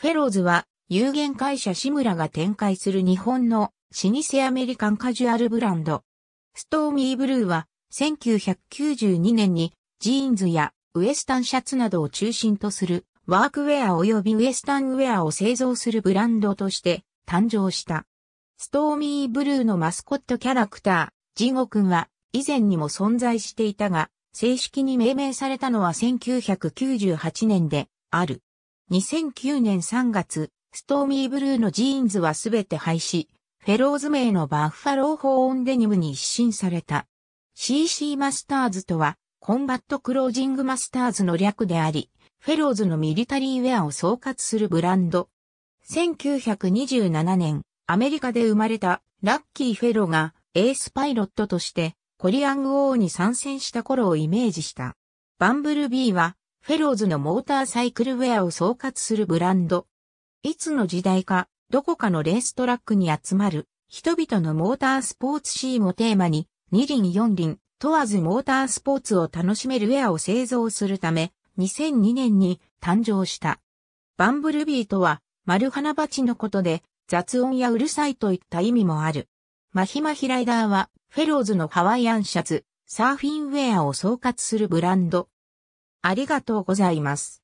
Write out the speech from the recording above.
フェローズは、有限会社志村が展開する日本の老舗アメリカンカジュアルブランド。ストーミーブルーは、1992年にジーンズやウエスタンシャツなどを中心とするワークウェア及びウエスタンウェアを製造するブランドとして誕生した。ストーミーブルーのマスコットキャラクター、ジゴくんは以前にも存在していたが、正式に命名されたのは1998年である。2009年3月、ストーミーブルーのジーンズはすべて廃止、フェローズ名のバッファローホーンデニムに一新された。CC マスターズとは、コンバットクロージングマスターズの略であり、フェローズのミリタリーウェアを総括するブランド。1927年、アメリカで生まれたラッキーフェロがエースパイロットとしてコリアング王に参戦した頃をイメージした。バンブルビーはフェローズのモーターサイクルウェアを総括するブランド。いつの時代か、どこかのレーストラックに集まる、人々のモータースポーツシーンをテーマに、二輪四輪、問わずモータースポーツを楽しめるウェアを製造するため、2002年に誕生した。バンブルビーとは、丸花鉢のことで、雑音やうるさいといった意味もある。マヒマヒライダーは、フェローズのハワイアンシャツ、サーフィンウェアを総括するブランド。ありがとうございます。